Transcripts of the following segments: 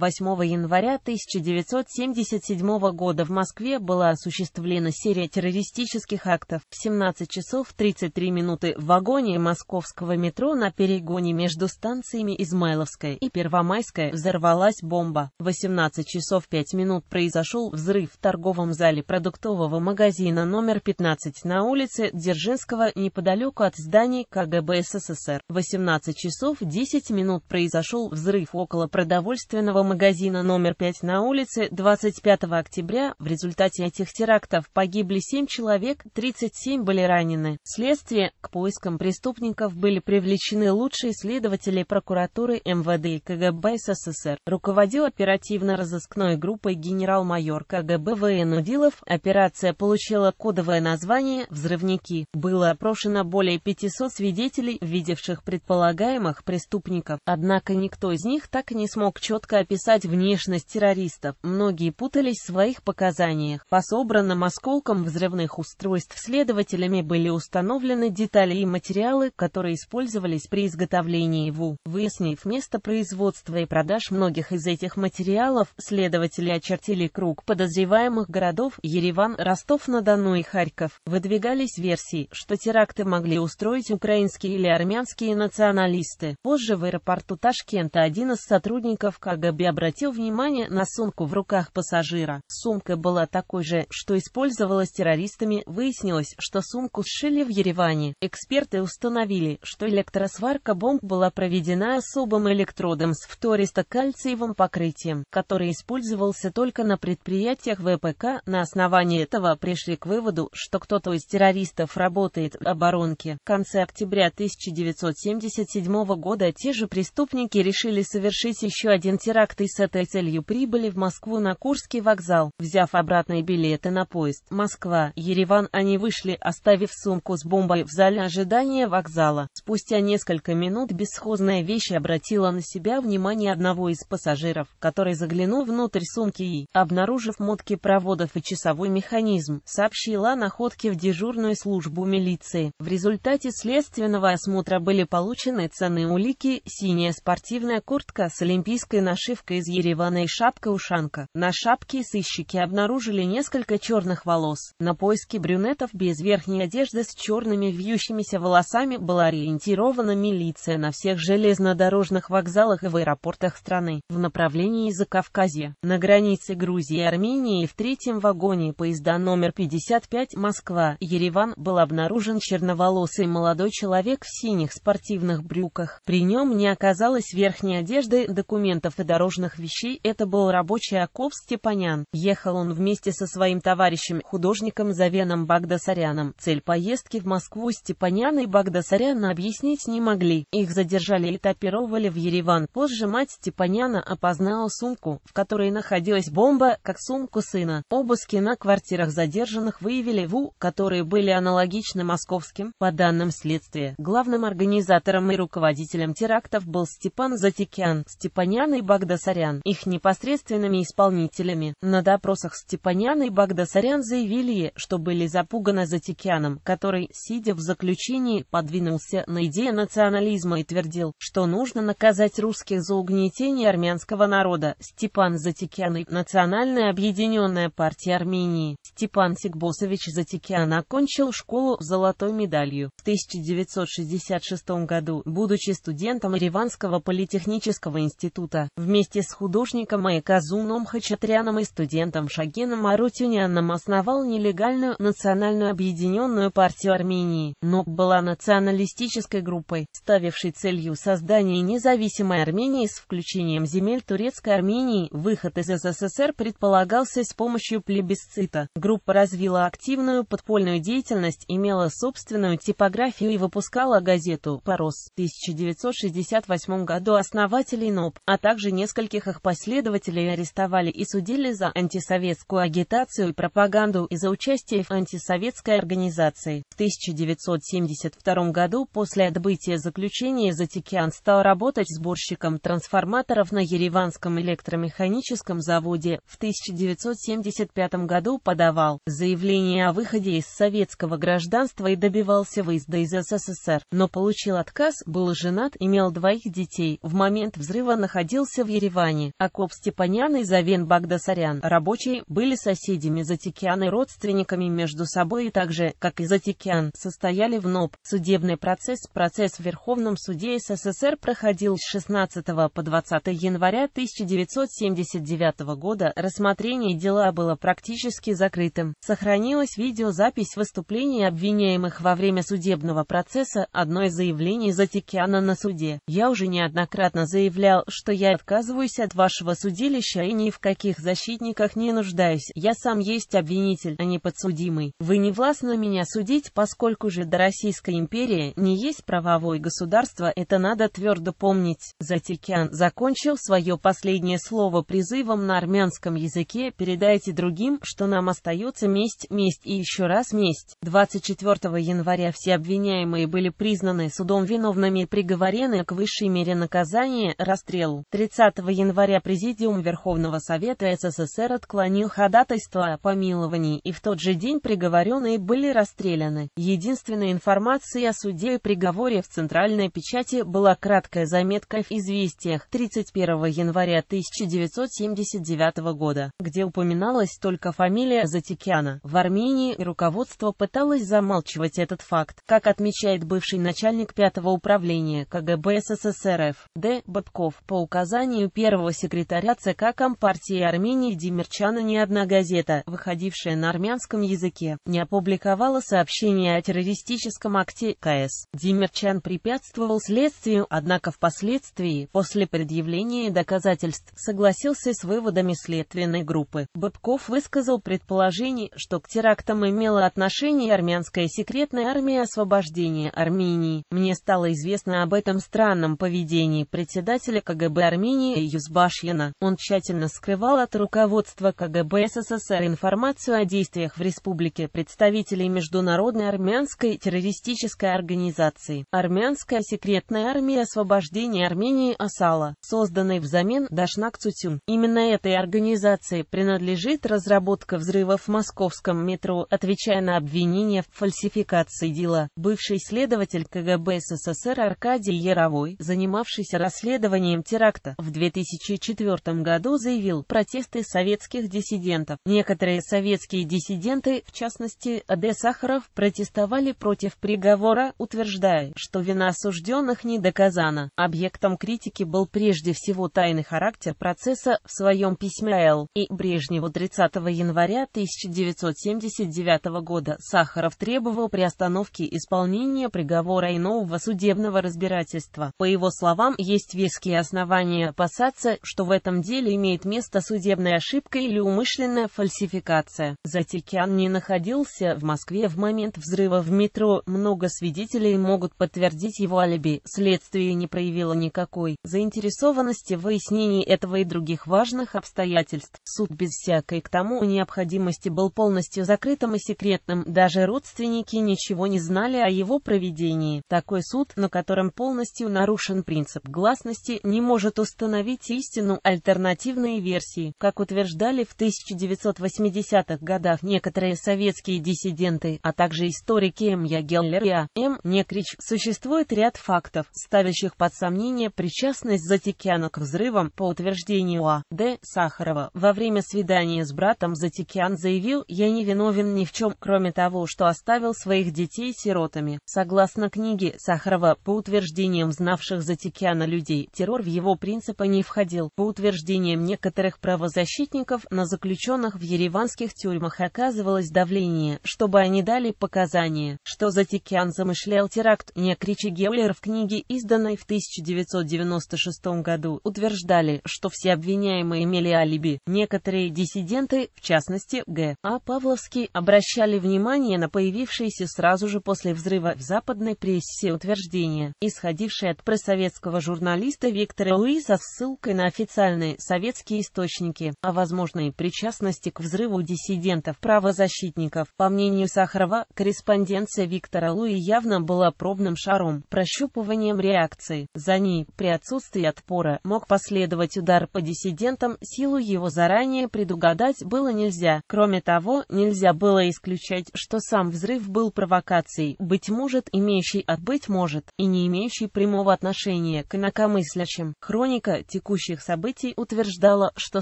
8 января 1977 года в Москве была осуществлена серия террористических актов. В 17 часов 33 минуты в вагоне московского метро на перегоне между станциями Измайловская и Первомайская взорвалась бомба. В 18 часов 5 минут произошел взрыв в торговом зале продуктового магазина номер 15 на улице Дзержинского неподалеку от зданий КГБ СССР. В 18 часов 10 минут произошел взрыв около продовольственного магазина номер 5 на улице 25 октября в результате этих терактов погибли 7 человек, 37 были ранены. Следствие к поискам преступников были привлечены лучшие следователи прокуратуры МВД и КГБ СССР. Руководил оперативно-розыскной группой генерал-майор КГБ ВН Удилов. Операция получила кодовое название «Взрывники». Было опрошено более 500 свидетелей, видевших предполагаемых преступников. Однако никто из них так и не смог четко описать описать внешность террористов. Многие путались в своих показаниях. По собранным осколкам взрывных устройств следователями были установлены детали и материалы, которые использовались при изготовлении ВУ. Выяснив место производства и продаж многих из этих материалов, следователи очертили круг подозреваемых городов Ереван, Ростов-на-Дону и Харьков. Выдвигались версии, что теракты могли устроить украинские или армянские националисты. Позже в аэропорту Ташкента один из сотрудников КГБ обратил внимание на сумку в руках пассажира. Сумка была такой же, что использовалась террористами. Выяснилось, что сумку сшили в Ереване. Эксперты установили, что электросварка бомб была проведена особым электродом с фтористо-кальциевым покрытием, который использовался только на предприятиях ВПК. На основании этого пришли к выводу, что кто-то из террористов работает в оборонке. В конце октября 1977 года те же преступники решили совершить еще один теракт яхтой с этой целью прибыли в Москву на Курский вокзал. Взяв обратные билеты на поезд Москва, Ереван, они вышли, оставив сумку с бомбой в зале ожидания вокзала. Спустя несколько минут бесхозная вещь обратила на себя внимание одного из пассажиров, который заглянул внутрь сумки и, обнаружив мотки проводов и часовой механизм, сообщила о находке в дежурную службу милиции. В результате следственного осмотра были получены ценные улики, синяя спортивная куртка с олимпийской нашивкой, выставка из Еревана и шапка-ушанка. На шапке сыщики обнаружили несколько черных волос. На поиски брюнетов без верхней одежды с черными вьющимися волосами была ориентирована милиция на всех железнодорожных вокзалах и в аэропортах страны в направлении Закавказья. На границе Грузии и Армении в третьем вагоне поезда номер 55 Москва, Ереван, был обнаружен черноволосый молодой человек в синих спортивных брюках. При нем не оказалось верхней одежды, документов и дорожных дорожных вещей это был рабочий окоп Степанян. Ехал он вместе со своим товарищем, художником Завеном Багдасаряном. Цель поездки в Москву Степанян и Багдасаряна объяснить не могли. Их задержали и топировали в Ереван. Позже мать Степаняна опознала сумку, в которой находилась бомба, как сумку сына. Обыски на квартирах задержанных выявили ВУ, которые были аналогичны московским, по данным следствия. Главным организатором и руководителем терактов был Степан Затикян. Степанян и Багдасарян Багдасарян, их непосредственными исполнителями. На допросах Степанян и Багдасарян заявили, что были запуганы Затикяном, который, сидя в заключении, подвинулся на идею национализма и твердил, что нужно наказать русских за угнетение армянского народа. Степан Затикян и Национальная объединенная партия Армении. Степан Сикбосович Затикян окончил школу золотой медалью. В 1966 году, будучи студентом Ереванского политехнического института, вместе вместе с художником Айказуном Хачатряном и студентом Шагеном Арутюняном основал нелегальную национальную объединенную партию Армении, но была националистической группой, ставившей целью создания независимой Армении с включением земель Турецкой Армении. Выход из СССР предполагался с помощью плебисцита. Группа развила активную подпольную деятельность, имела собственную типографию и выпускала газету «Порос» в 1968 году основателей НОП, а также несколько Нескольких их последователей арестовали и судили за антисоветскую агитацию и пропаганду и за участие в антисоветской организации. В 1972 году после отбытия заключения Затикиан стал работать сборщиком трансформаторов на Ереванском электромеханическом заводе. В 1975 году подавал заявление о выходе из советского гражданства и добивался выезда из СССР, но получил отказ, был женат, имел двоих детей. В момент взрыва находился в Ереване. Ереване. Акоп Степанян и Завен Багдасарян, рабочие, были соседями Затикян и родственниками между собой и также, как и Затикян, состояли в НОП. Судебный процесс Процесс в Верховном суде СССР проходил с 16 по 20 января 1979 года. Рассмотрение дела было практически закрытым. Сохранилась видеозапись выступлений обвиняемых во время судебного процесса, одно из заявлений Затикяна на суде. «Я уже неоднократно заявлял, что я отказываюсь отказываюсь от вашего судилища и ни в каких защитниках не нуждаюсь. Я сам есть обвинитель, а не подсудимый. Вы не властны меня судить, поскольку же до Российской империи не есть правовое государство, это надо твердо помнить. Затикян закончил свое последнее слово призывом на армянском языке «Передайте другим, что нам остается месть, месть и еще раз месть». 24 января все обвиняемые были признаны судом виновными и приговорены к высшей мере наказания – расстрелу. 30 января Президиум Верховного Совета СССР отклонил ходатайство о помиловании и в тот же день приговоренные были расстреляны. Единственной информацией о суде и приговоре в центральной печати была краткая заметка в «Известиях» 31 января 1979 года, где упоминалась только фамилия Затикяна. В Армении руководство пыталось замалчивать этот факт, как отмечает бывший начальник 5 го управления КГБ СССР Д. Бабков по указанию первого секретаря ЦК Компартии Армении Демирчана ни одна газета, выходившая на армянском языке, не опубликовала сообщение о террористическом акте КС. Демирчан препятствовал следствию, однако впоследствии, после предъявления доказательств, согласился с выводами следственной группы. Бобков высказал предположение, что к терактам имела отношение армянская секретная армия освобождения Армении. Мне стало известно об этом странном поведении председателя КГБ Армении Евгения Юзбашьина, он тщательно скрывал от руководства КГБ СССР информацию о действиях в республике представителей Международной армянской террористической организации «Армянская секретная армия освобождения Армении Асала», созданной взамен Дашнак Цутюн. Именно этой организации принадлежит разработка взрывов в московском метро, отвечая на обвинения в фальсификации дела. Бывший следователь КГБ СССР Аркадий Яровой, занимавшийся расследованием теракта в 2000 2004 году заявил протесты советских диссидентов. Некоторые советские диссиденты, в частности Д. Сахаров, протестовали против приговора, утверждая, что вина осужденных не доказана. Объектом критики был прежде всего тайный характер процесса в своем письме Л. и Брежневу 30 января 1979 года Сахаров требовал приостановки исполнения приговора и нового судебного разбирательства. По его словам, есть веские основания опасаться, опасаться, что в этом деле имеет место судебная ошибка или умышленная фальсификация. Затекиан не находился в Москве в момент взрыва в метро, много свидетелей могут подтвердить его алиби, следствие не проявило никакой заинтересованности в выяснении этого и других важных обстоятельств. Суд без всякой к тому необходимости был полностью закрытым и секретным, даже родственники ничего не знали о его проведении. Такой суд, на котором полностью нарушен принцип гласности, не может установить установить истину альтернативные версии. Как утверждали в 1980-х годах некоторые советские диссиденты, а также историки М. Ягеллер и А. М. Некрич, существует ряд фактов, ставящих под сомнение причастность Затикяна к взрывам, по утверждению А. Д. Сахарова. Во время свидания с братом Затикян заявил «Я не виновен ни в чем, кроме того, что оставил своих детей сиротами». Согласно книге Сахарова, по утверждениям знавших Затикяна людей, террор в его принципа не не входил. По утверждениям некоторых правозащитников, на заключенных в ереванских тюрьмах оказывалось давление, чтобы они дали показания, что Затикян замышлял теракт. Некричи Геулер в книге, изданной в 1996 году, утверждали, что все обвиняемые имели алиби. Некоторые диссиденты, в частности, Г. А. Павловский, обращали внимание на появившиеся сразу же после взрыва в западной прессе утверждения, исходившие от просоветского журналиста Виктора Луиса с ссылкой на официальные советские источники о возможной причастности к взрыву диссидентов-правозащитников. По мнению Сахарова, корреспонденция Виктора Луи явно была пробным шаром, прощупыванием реакции. За ней, при отсутствии отпора, мог последовать удар по диссидентам, силу его заранее предугадать было нельзя. Кроме того, нельзя было исключать, что сам взрыв был провокацией, быть может, имеющей отбыть а может, и не имеющий прямого отношения к инакомыслящим. Хроника текущих событий утверждала, что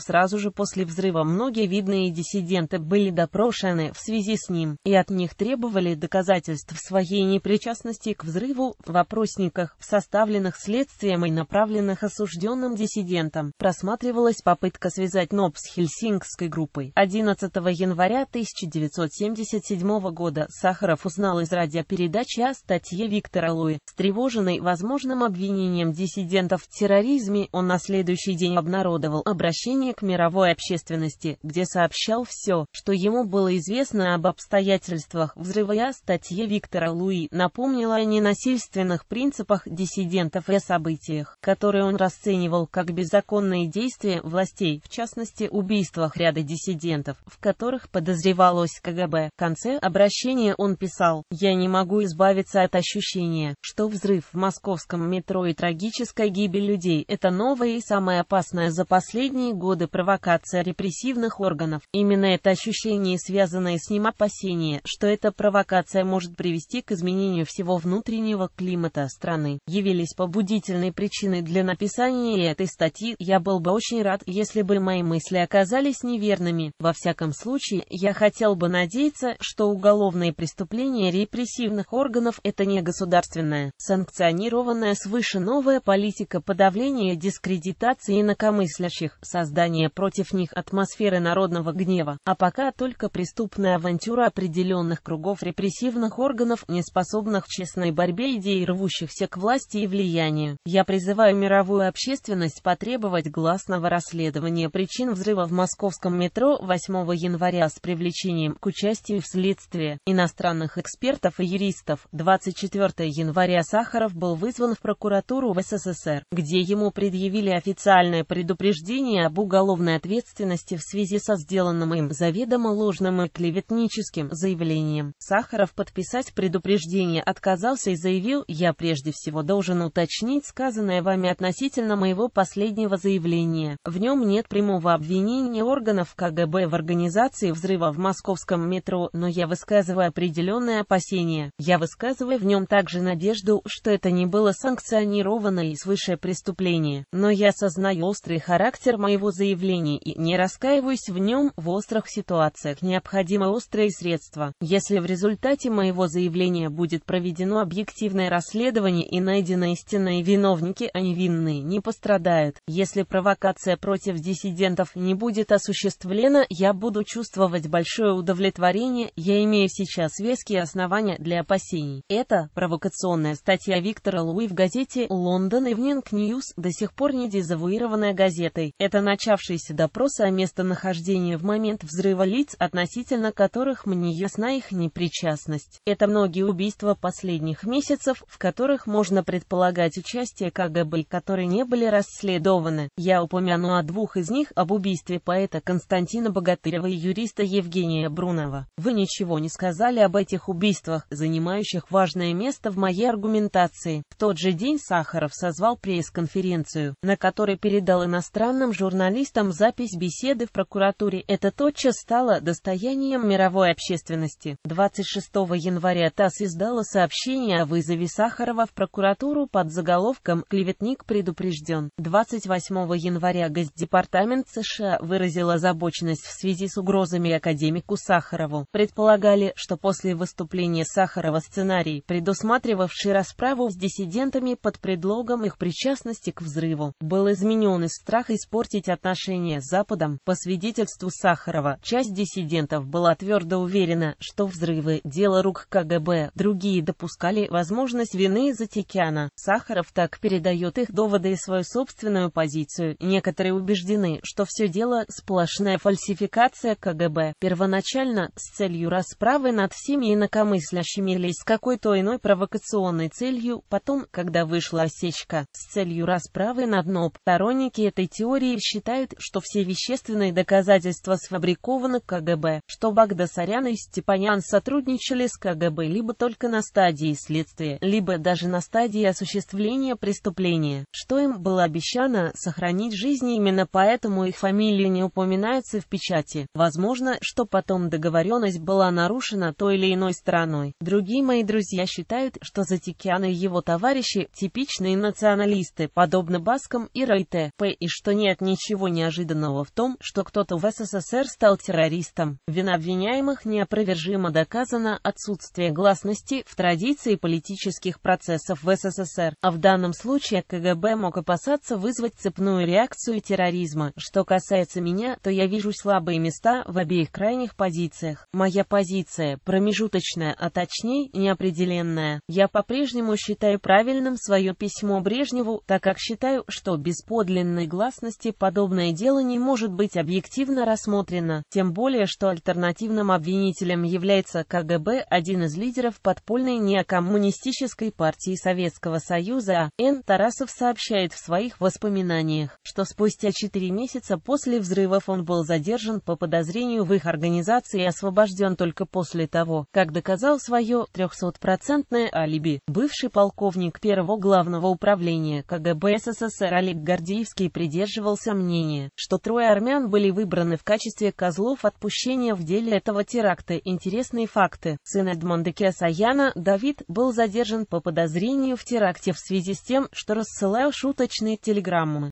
сразу же после взрыва многие видные диссиденты были допрошены в связи с ним, и от них требовали доказательств своей непричастности к взрыву в вопросниках, составленных следствием и направленных осужденным диссидентам. Просматривалась попытка связать НОП с Хельсингской группой. 11 января 1977 года Сахаров узнал из радиопередачи о статье Виктора Луи, С встревоженной возможным обвинением диссидентов в терроризме, он на следующий день обнародовал обращение к мировой общественности, где сообщал все, что ему было известно об обстоятельствах взрыва и о статье Виктора Луи напомнила о ненасильственных принципах диссидентов и о событиях, которые он расценивал как беззаконные действия властей, в частности убийствах ряда диссидентов, в которых подозревалось КГБ. В конце обращения он писал «Я не могу избавиться от ощущения, что взрыв в московском метро и трагическая гибель людей – это новое и самая опасная за последние годы провокация репрессивных органов. Именно это ощущение связанное с ним опасение, что эта провокация может привести к изменению всего внутреннего климата страны, явились побудительной причиной для написания этой статьи. Я был бы очень рад, если бы мои мысли оказались неверными. Во всяком случае, я хотел бы надеяться, что уголовные преступления репрессивных органов – это не государственная, санкционированная свыше новая политика подавления дискриминации дискредитации инакомыслящих, создание против них атмосферы народного гнева, а пока только преступная авантюра определенных кругов репрессивных органов, не способных в честной борьбе идей рвущихся к власти и влиянию. Я призываю мировую общественность потребовать гласного расследования причин взрыва в московском метро 8 января с привлечением к участию в следствии иностранных экспертов и юристов. 24 января Сахаров был вызван в прокуратуру в СССР, где ему предъявили получили официальное предупреждение об уголовной ответственности в связи со сделанным им заведомо ложным и клеветническим заявлением. Сахаров подписать предупреждение отказался и заявил, «Я прежде всего должен уточнить сказанное вами относительно моего последнего заявления. В нем нет прямого обвинения органов КГБ в организации взрыва в московском метро, но я высказываю определенные опасения. Я высказываю в нем также надежду, что это не было санкционировано и свыше преступление. Но я осознаю острый характер моего заявления и не раскаиваюсь в нем в острых ситуациях. Необходимы острые средства. Если в результате моего заявления будет проведено объективное расследование и найдены истинные виновники, они а невинные не пострадают. Если провокация против диссидентов не будет осуществлена, я буду чувствовать большое удовлетворение, я имею сейчас веские основания для опасений. Это провокационная статья Виктора Луи в газете «Лондон Ивнинг Ньюс» до сих пор не Кеннеди, завуированная газетой. Это начавшиеся допросы о местонахождении в момент взрыва лиц, относительно которых мне ясна их непричастность. Это многие убийства последних месяцев, в которых можно предполагать участие КГБ, которые не были расследованы. Я упомяну о двух из них, об убийстве поэта Константина Богатырева и юриста Евгения Брунова. Вы ничего не сказали об этих убийствах, занимающих важное место в моей аргументации. В тот же день Сахаров созвал пресс-конференцию, на Мира, который передал иностранным журналистам запись беседы в прокуратуре, это тотчас стало достоянием мировой общественности. 26 января ТАСС издала сообщение о вызове Сахарова в прокуратуру под заголовком «Клеветник предупрежден». 28 января Госдепартамент США выразил озабоченность в связи с угрозами академику Сахарову. Предполагали, что после выступления Сахарова сценарий, предусматривавший расправу с диссидентами под предлогом их причастности к взрыву был изменен из страха испортить отношения с Западом. По свидетельству Сахарова, часть диссидентов была твердо уверена, что взрывы – дело рук КГБ, другие допускали возможность вины за Затекяна. Сахаров так передает их доводы и свою собственную позицию. Некоторые убеждены, что все дело – сплошная фальсификация КГБ, первоначально с целью расправы над всеми инакомыслящими или с какой-то иной провокационной целью, потом, когда вышла осечка, с целью расправы над об. Сторонники этой теории считают, что все вещественные доказательства сфабрикованы КГБ, что Багдасарян и Степанян сотрудничали с КГБ либо только на стадии следствия, либо даже на стадии осуществления преступления, что им было обещано сохранить жизни, именно поэтому их фамилии не упоминаются в печати. Возможно, что потом договоренность была нарушена той или иной стороной. Другие мои друзья считают, что Затикян и его товарищи – типичные националисты, подобно Баскову, Лукашенком и РТП и что нет ничего неожиданного в том, что кто-то в СССР стал террористом. Вина обвиняемых неопровержимо доказана отсутствие гласности в традиции политических процессов в СССР, а в данном случае КГБ мог опасаться вызвать цепную реакцию терроризма. Что касается меня, то я вижу слабые места в обеих крайних позициях. Моя позиция промежуточная, а точнее неопределенная. Я по-прежнему считаю правильным свое письмо Брежневу, так как считаю, что что без подлинной гласности подобное дело не может быть объективно рассмотрено, тем более что альтернативным обвинителем является КГБ, один из лидеров подпольной неокоммунистической партии Советского Союза, а Н. Тарасов сообщает в своих воспоминаниях, что спустя четыре месяца после взрывов он был задержан по подозрению в их организации и освобожден только после того, как доказал свое 300-процентное алиби. Бывший полковник первого главного управления КГБ СССР Олег Гордеевский придерживался мнения, что трое армян были выбраны в качестве козлов отпущения в деле этого теракта. Интересные факты. Сын Эдмонда Киасаяна, Давид, был задержан по подозрению в теракте в связи с тем, что рассылал шуточные телеграммы.